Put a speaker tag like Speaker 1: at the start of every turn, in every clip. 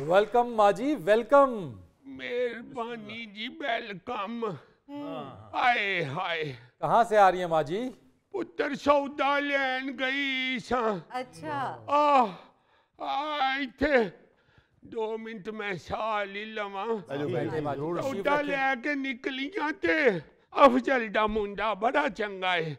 Speaker 1: Welcome माँ जी welcome मेहरबानी जी welcome हाँ। हाय हाय कहाँ से आ रही है माँ जी पुत्र सौदा लेन गई सा अच्छा आ थे दो मिनट में साह ही लवा सौदा लेके निकली जाते अफजल डा मुंडा बड़ा चंगा है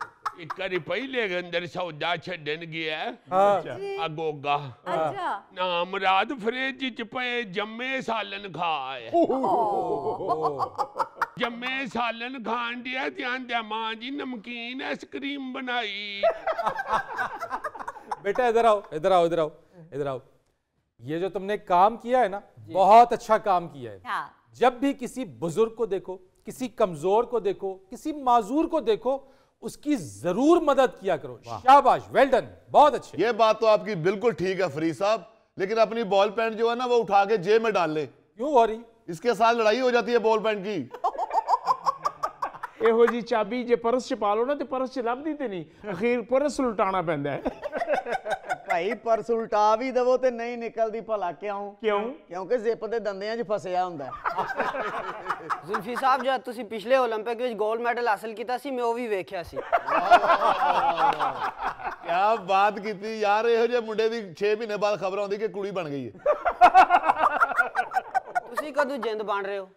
Speaker 1: ಕರಿಪೈಲೆ ಅಂದ್ರೆ ಸೌದಾ ਛੱਡਣਗੇ अगोगा ਅਗੋਗਾ ਨਾਮ ਰਾਤ ਫਰੇਜ ਚ ਪਏ ਜੰਮੇ ਸਾਲਨ ਖਾਏ ਜੰਮੇ सालन खान दिया ध्यान ਦੇ मां जी नमकीन आइसक्रीम बनाई बेटा इधर आओ इधर आओ इधर आओ इधर आओ ये जो तुमने काम किया है ना बहुत अच्छा काम किया है हाँ। जब भी किसी बुजुर्ग को देखो किसी कमजोर को देखो किसी माजूर को देखो उसकी जरूर मदद किया करो शाबाश वेल डन बहुत अच्छे ये बात तो आपकी बिल्कुल ठीक है फरीद साहब लेकिन अपनी बॉल पेन जो है ना वो उठा के जेब में डाल ले क्यों हो रही इसके साथ लड़ाई हो जाती है बॉल पेन की ਇਹੋ जी चाबी ਜੇ परस ਚ ਪਾ ना तो परस ਪਰਸ ਚ ਲੱਭਦੀ ਤੇ ਨਹੀਂ ਅਖੀਰ ਪਰਸ ਉਲਟਾਣਾ ਪੈਂਦਾ ਹੈ ਭਾਈ ਪਰਸ ਉਲਟਾ ਵੀ ਦਵੋ ਤੇ ਨਹੀਂ ਨਿਕਲਦੀ ਭਲਾ ਕਿਉਂ ਕਿਉਂ ਕਿਉਂਕਿ ਜ਼ਿਪ ਦੇ ਦੰਦਿਆਂ 'ਚ ਫਸਿਆ ਹੁੰਦਾ ਜ਼ੁਲਫੀ ਸਾਹਿਬ ਜੇ ਤੁਸੀਂ ਪਿਛਲੇ 올림픽 ਵਿੱਚ 골ਡ ਮੈਡਲ ਹਾਸਲ ਕੀਤਾ ਸੀ ਮੈਂ ਉਹ ਵੀ ਵੇਖਿਆ ਸੀ ਕਿਆ ਬਾਤ ਕੀਤੀ ਯਾਰ ਇਹੋ ਜਿਹੇ ਮੁੰਡੇ ਦੀ 6 ਮਹੀਨੇ ਬਾਅਦ ਖਬਰ ਆਉਂਦੀ ਕਿ ਕੁੜੀ ਬਣ ਗਈ ਹੈ ਤੁਸੀਂ ਕਦੋਂ ਜਿੰਦ ਬਣ ਰਹੇ ਹੋ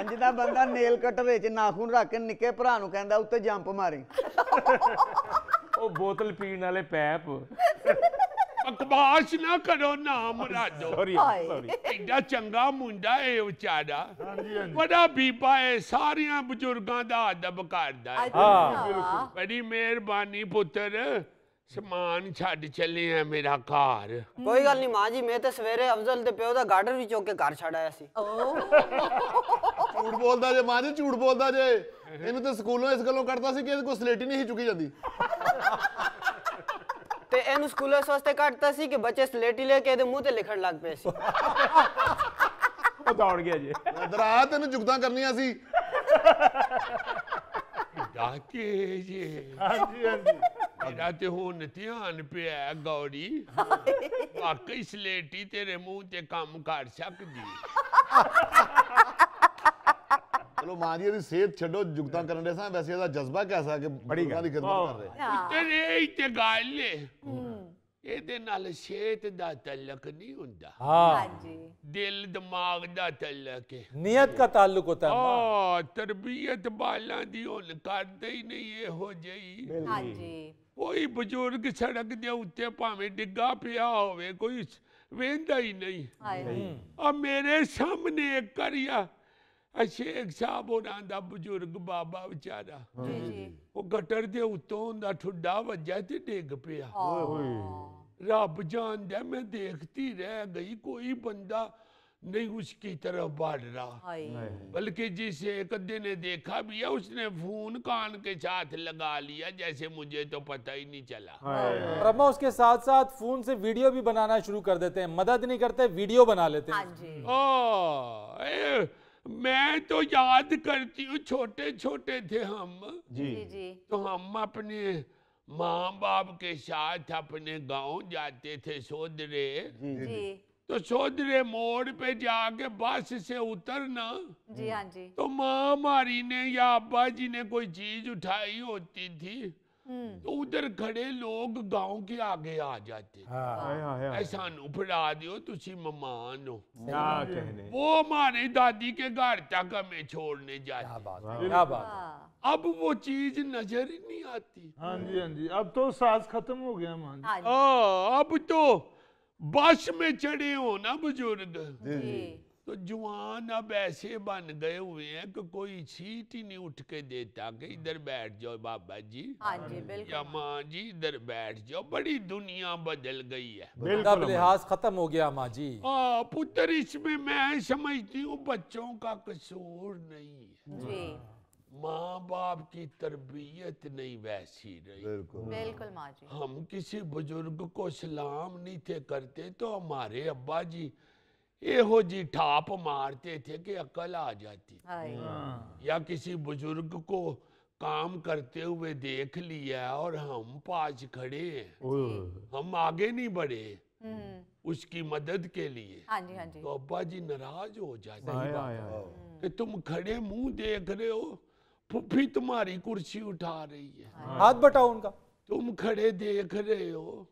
Speaker 1: ਇੰਜ ਦਾ ਬੰਦਾ ਨੇਲ ਕਟਰ ਵਿੱਚ ਨਾਖੂਨ ਰੱਖ ਕੇ ਨਿੱਕੇ ਭਰਾ ਨੂੰ ਕਹਿੰਦਾ ਉੱਤੇ ਜੰਪ ਮਾਰੀ ਉਹ ਬੋਤਲ ਪੀਣ ਵਾਲੇ ਪੈਪ ਬਕਵਾਸ ਨਾ ਕਰੋ ਨਾ ਮਰਾਜੋ ਸੌਰੀ ਸੌਰੀ ਐਡਾ ਚੰਗਾ ਮੁੰਡਾ ਇਹ ਵਿਚਾਰਾ ਹਾਂਜੀ ਹਾਂਜੀ ਬੜਾ ਬੀਬਾ ਇਹ ਸਾਰਿਆਂ ਬਜ਼ੁਰਗਾਂ ਦਾ ਅਦਬ ਕਰਦਾ ਹੈ ਹਾਂ, ਬਿਲਕੁਲ। ਬੜੀ ਮਿਹਰਬਾਨੀ ਪੁੱਤਰ ਸਮਾਨ ਛੱਡ ਚੱਲੇ ਆ ਮੇਰਾ ਘਰ ਕੋਈ ਗੱਲ ਨਹੀਂ ਮਾਂ ਜੀ ਮੈਂ ਤੇ ਸਵੇਰੇ ਅਫਜ਼ਲ ਦੇ ਪਿਓ ਦਾ ਗਾਰਡਨ ਵੀ ਚੋਕ ਕੇ ਘਰ ਛੱਡ ਆਇਆ ਸੀ ਝੂਠ ਬੋਲਦਾ ਜੇ ਮਾਂ ਜੀ ਝੂਠ ਬੋਲਦਾ ਜੇ ਇਹਨੂੰ ਤਾਂ ਸਕੂਲੋਂ ਇਸ ਗੱਲੋਂ ਕੱਢਦਾ ਸੀ ਕਿ ਇਹਦੇ ਕੋਲ ਸਲੇਟੀ ਨਹੀਂ ਸੀ ਚੁੱਕੀ ਜਾਂਦੀ ਤੇ ਇਹਨੂੰ ਸਕੂਲਾਂ ਵਾਸਤੇ ਕੱਢਤਾ ਸੀ ਕਿ ਬੱਚੇ ਸਲੇਟੀ ਲੈ ਕੇ ਇਹਦੇ ਮੂੰਹ ਤੇ ਲਿਖਣ ਲੱਗ ਪਏ ਸੀ ਉਹ ਦੌੜ ਗਿਆ ਜੀ ਦਰਾ ਤੈਨੂੰ ਜੁਗਤਾਂ ਕਰਨੀਆਂ ਸੀ ਡਾਕੇ ਜੀ ਹਾਂਜੀ ਹਾਂਜੀ ਮੇਰਾ ਤੇ ਹੁਣ ਧਿਆਨ ਪਿਆ ਗੌੜੀ ਵਾਕਈ ਸਲੇਟੀ ਤੇਰੇ ਮੂੰਹ ਤੇ ਕੰਮ ਕਰ ਸਕਦੀ ਚਲੋ ਮਾਂ ਜੀ ਦੀ ਸਿਹਤ ਛੱਡੋ ਜੁਗਤਾਂ ਕਰਨ ਦੇ ਸਾਂ ਵੈਸੇ ਇਹਦਾ ਜਜ਼ਬਾ ਕਿਹਦਾ ਕਿ ਬੜੀ ਗੱਲ ਦੀ ਖਿਦਮਤ ਕਰ ਰਹੇ ਤੇਰੇ ਹੀ ਤੇ ਗੱਲ ਇਹਦੇ ਨਾਲ ਸਿਹਤ ਦਾ ਤਾਲੁਕ ਨਹੀਂ ਹੁੰਦਾ ਹਾਂ ਜੀ ਦਿਲ ਦਿਮਾਗ ਦਾ ਤਾਲੁਕ ਹੈ ਨੀਅਤ ਦਾ ਤਾਲੁਕ ਹੁੰਦਾ ਹੈ ਹਾਂ ਤਰਬੀਅਤ ਬਾਲਾਂ ਦੀ ਹੁਣ ਕਰਦੇ ਹੀ ਨਹੀਂ ਇਹੋ ਜਿਹੀ ਹਾਂ ਜੀ ਕੋਈ ਬਜ਼ੁਰਗ ਸੜਕ ਦੇ ਉੱਤੇ ਭਾਵੇਂ ਡਿੱਗਾ ਪਿਆ ਹੋਵੇ ਕੋਈ ਵੇਂਦਾ ਹੀ ਨਹੀਂ ਆ ਮੇਰੇ ਸਾਹਮਣੇ ਇੱਕ ਕਰਿਆ शेख साहब ਉਹਨਾਂ बुजुर्ग बाबा बेचारा हाँ वो ਉਹ के ਦੇ ਉੱਤੋਂ ठुडा वजह से डिग ਡਿੱਗ रब जान ਹੋਏ मैं देखती रह गई कोई बंदा नहीं उसकी तरफ बढ़ रहा बल्कि जिसे एक दिन देखा भी है उसने फोन कान के साथ लगा लिया जैसे मुझे तो पता ही नहीं चला हाँ। रमा उसके साथ साथ फोन से वीडियो भी बनाना शुरू कर देते हैं मदद नहीं करते वीडियो बना लेते हैं हाँ ओ, ए, मैं तो याद करती हूँ छोटे छोटे थे हम जी जी तो हम अपने माँ बाप के साथ अपने गांव जाते थे सोदरे तो सोदरे मोड़ पे जाके बस से उतरना जी हाँ जी तो माँ हमारी ने या अब्बा जी ने कोई चीज उठाई होती थी हम्म। तो उधर खड़े लोग गांव के आगे आ जाते सानू फड़ा दियो तुम ममान हो वो हमारे दादी के घर तक हमें छोड़ने जाते हाँ। अब वो चीज नजर ही नहीं आती हाँ जी हाँ जी अब तो सास खत्म हो गया मान हाँ हाँ, अब तो बस में चढ़े हो ना बुजुर्ग तो जुआन अब ऐसे बन गए हुए हैं कि कोई सीट ही नहीं उठ के देता कि इधर बैठ जाओ बाबा जी हाँ बिल्कुल या माँ जी इधर बैठ जाओ बड़ी दुनिया बदल गई है लिहाज खत्म हो गया माँ जी हाँ पुत्र इसमें मैं समझती हूँ बच्चों का कसूर
Speaker 2: नहीं है
Speaker 1: माँ बाप की तरबियत नहीं वैसी रही बिल्कुल माँ जी हम किसी बुजुर्ग को सलाम नहीं थे करते तो हमारे अब्बा जी एहो जी ठाप मारते थे कि अकल आ जाती हाँ। या किसी बुजुर्ग को काम करते हुए देख लिया और हम पास खड़े हैं हम आगे नहीं बढ़े हम्म। उसकी मदद के लिए हाँ जी, हाँ जी। तो अब्बा जी नाराज हो जाते हम्म। तुम खड़े मुंह देख रहे हो फुफी तुम्हारी कुर्सी उठा रही है हाँ हाँ। हाथ बटाओ उनका तुम खड़े देख रहे हो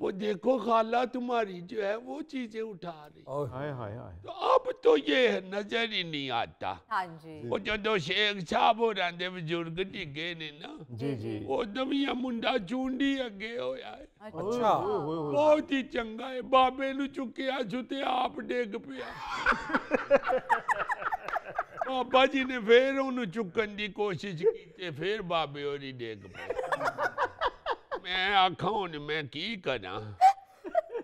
Speaker 1: वो देखो खाला तुम्हारी जो है वो चीजें उठा रही हाँ हाँ हाँ। तो अब तो ये नजर ही नहीं आता हाँ जी वो जो दो शेख साहब और रहे बुजुर्ग डिगे ने ना जी जी वो तो भी मुंडा चूंडी अगे होया है अच्छा बहुत ही चंगा है बाबे नु चुकिया सुते आप डेग पे बाबा जी ने फिर ओनू चुकन की कोशिश की फिर बाबे और डेग पे मैं आखा हूं मैं की करा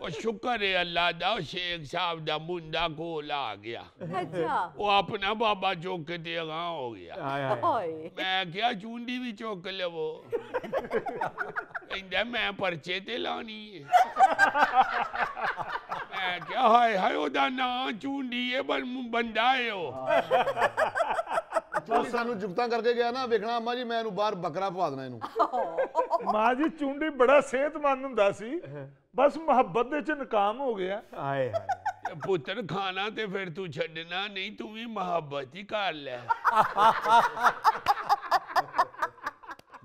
Speaker 1: और शुक्र है अल्लाह दा शेख साहब दा मुंडा को ला गया अच्छा वो अपना बाबा चौक दे हो गया आए, मैं क्या चूंडी भी चौक ले वो कहंदा मैं परचे ते लानी है मैं क्या हाय हाय ओदा ना चूंडी है बल बंदा है वो ਉਹ ਸਾਨੂੰ ਜੁਗਤਾਂ ਕਰਕੇ ਗਿਆ ਨਾ ਵੇਖਣਾ ਅੰਮਾ ਜੀ ਮੈਂ ਇਹਨੂੰ ਬਾਹਰ ਬੱਕਰਾ ਪਵਾ ਦੇਣਾ ਇਹਨੂੰ ਮਾਂ ਜੀ ਚੁੰਡੀ ਬੜਾ ਸਿਹਤਮੰਦ ਹੁੰਦਾ ਸੀ ਬਸ ਮੁਹੱਬਤ ਦੇ ਚ ਨਕਾਮ ਹੋ ਗਿਆ ਆਏ ਹਾਏ ਪੁੱਤਰ ਖਾਣਾ ਤੇ ਫਿਰ ਤੂੰ ਛੱਡਣਾ ਨਹੀਂ ਤੂੰ ਵੀ ਮੁਹੱਬਤ ਹੀ ਕਰ ਲੈ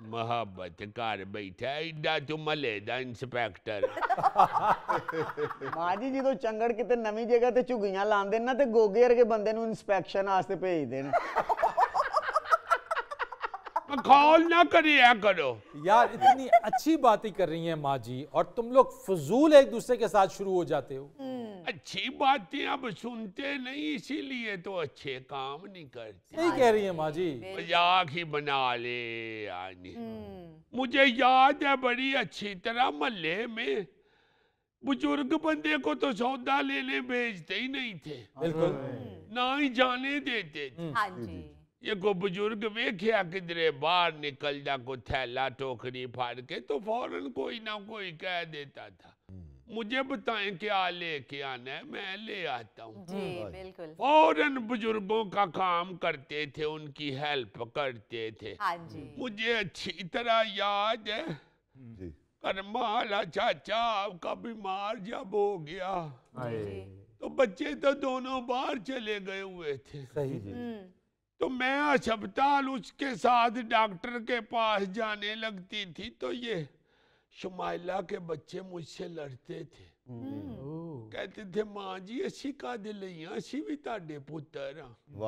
Speaker 1: ਮੁਹੱਬਤ ਕਰ ਬੈਠਾ ਇੱਡਾ ਤੂੰ ਮਲੇ ਦਾ ਇਨਸਪੈਕਟਰ ਮਾਂ ਜੀ ਜਦੋਂ ਚੰਗੜ ਕਿਤੇ ਨਵੀਂ ਜਗ੍ਹਾ ਤੇ ਝੁਗੀਆਂ ਲਾਉਂਦੇ ਨਾ ਤੇ ਗੋਗੇ ਵਰਗੇ ਬੰਦੇ ਨੂੰ ਇਨਸਪੈਕਸ਼ਨ ਵਾਸਤੇ ਭੇਜਦੇ ਨੇ कॉल ना करिए करो यार इतनी अच्छी बातें कर रही हैं माँ जी और तुम लोग फजूल एक दूसरे के साथ शुरू हो जाते हो हम्म। अच्छी बातें अब सुनते नहीं इसीलिए तो अच्छे काम नहीं करते नहीं कह रही है माँ जी मजाक ही बना ले आने हम्म। मुझे याद है बड़ी अच्छी तरह मल्ले में बुजुर्ग बंदे को तो सौदा लेने भेजते ही नहीं थे बिल्कुल हम्म। ना ही जाने देते थे हाँ जी ये बुजुर्ग वेख्या किधरे बाहर निकल जा को थैला टोकरी फाड़ के तो फौरन कोई ना कोई कह देता था हम्म। मुझे बताएं क्या लेके आना है मैं ले आता हूँ हम्म, फौरन बुजुर्गों का काम करते थे उनकी हेल्प करते थे हाँ जी। मुझे अच्छी तरह याद है कर्माला चाचा आपका बीमार जब हो गया तो बच्चे तो दोनों बाहर चले गए हुए थे सही जी। हम्म। तो मैं असपताल उसके साथ डॉक्टर के पास जाने लगती थी तो ये शुमाइला के बच्चे मुझसे लड़ते थे हम्म। कहते थे माँ जी असी का दिल असी भी ताडे पुत्र हाँ